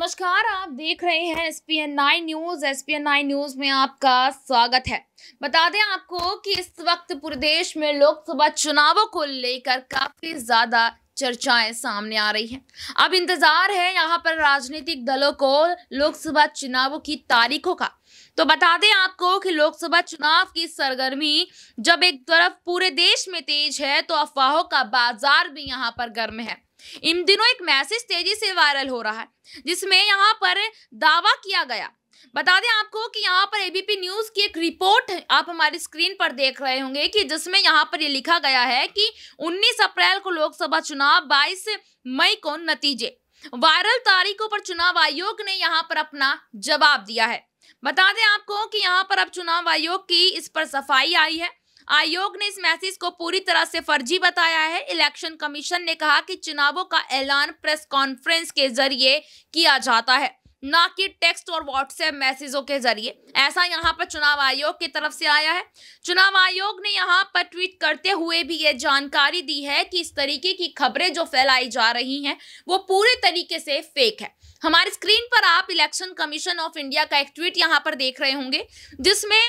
नमस्कार आप देख रहे हैं S P N nine news S P N nine news में आपका स्वागत है बता दें आपको कि इस वक्त पूरे देश में लोकसभा चुनावों को लेकर काफी ज्यादा चर्चाएं सामने आ रही हैं अब इंतजार है यहाँ पर राजनीतिक दलों को लोकसभा चुनावों की तारीखों का तो बता दें आपको कि लोकसभा चुनाव की सरगर्मी जब एक तरफ पूरे देश में तेज है तो अफवाहों का बाजार भी यहाँ पर गर्म है इन दिनों एक मैसेज तेजी से वायरल हो रहा है जिसमें यहाँ पर दावा किया गया बता दें आपको कि यहाँ पर एबीपी न्यूज की एक रिपोर्ट आप हमारी स्क्रीन पर देख रहे होंगे कि जिसमें यहाँ पर ये यह लिखा गया है कि 19 अप्रैल को लोकसभा चुनाव 22 मई को नतीजे वायरल तारीखों पर चुनाव आयोग ने यहाँ पर अपना जवाब दिया है बता दें आपको कि यहाँ पर अब चुनाव आयोग की इस पर सफाई आई है आयोग ने इस मैसेज को पूरी तरह से फर्जी बताया है इलेक्शन कमीशन ने कहा कि चुनावों का ऐलान प्रेस कॉन्फ्रेंस के जरिए किया जाता है ना कि टेक्स्ट और व्हाट्सएप मैसेजों के जरिए ऐसा यहाँ पर चुनाव आयोग की तरफ से आया है चुनाव आयोग ने यहाँ पर ट्वीट करते हुए भी ये जानकारी दी है कि इस तरीके की खबरें जो फैलाई जा रही हैं वो पूरे तरीके से फेक है हमारे स्क्रीन पर आप इलेक्शन कमीशन ऑफ इंडिया का एक ट्वीट यहाँ पर देख रहे होंगे जिसमें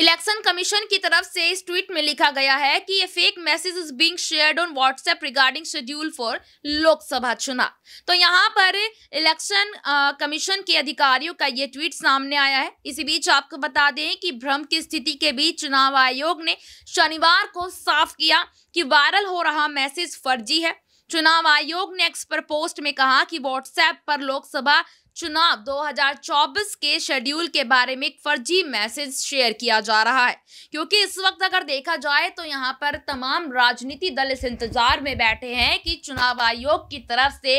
इलेक्शन कमीशन की तरफ से इस ट्वीट में लिखा गया है कि ये fake message is being shared on WhatsApp regarding schedule for Lok Sabha चुनाव तो यहाँ पर इलेक्शन कमीशन के अधिकारियों का ये ट्वीट सामने आया है इसी बीच आपको बता दें कि भ्रम की स्थिति के बीच चुनाव आयोग ने शनिवार को साफ किया कि वायरल हो रहा मैसेज फर्जी है चुनाव आयोग ने एक्सपर पोस्ट में कहा कि व्हाट्सएप पर लोकसभा चुनाव 2024 के शेड्यूल के बारे में एक फर्जी मैसेज शेयर किया जा रहा है क्योंकि इस वक्त अगर देखा जाए तो यहाँ पर तमाम राजनीति दल इस इंतजार में बैठे हैं कि चुनाव आयोग की तरफ से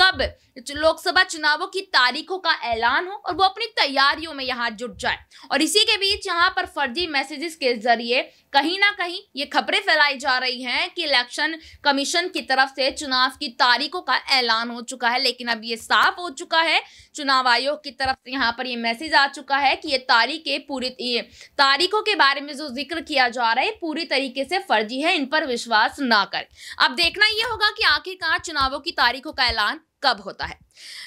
कब लोकसभा चुनावों की तारीखों का ऐलान हो और वो अपनी तैयारियों में यहाँ जुट जाए और इसी के बीच यहाँ पर फर्जी मैसेजेस के जरिए कहीं ना कहीं ये खबरें फैलाई जा रही हैं कि इलेक्शन कमीशन की तरफ से चुनाव की तारीखों का ऐलान हो चुका है लेकिन अब ये साफ हो चुका है चुनाव आयोग की तरफ से यहाँ पर ये मैसेज आ चुका है कि ये तारीखें पूरी तारीखों के बारे में जो जिक्र किया जा रहा है पूरी तरीके से फर्जी है इन पर विश्वास ना करें अब देखना ये होगा कि आखिरकार चुनावों की तारीखों का ऐलान कब होता है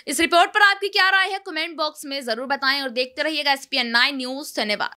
इस रिपोर्ट पर आपकी क्या राय है कमेंट बॉक्स में जरूर बताएं और देखते रहिएगा एस पी नाइन न्यूज धन्यवाद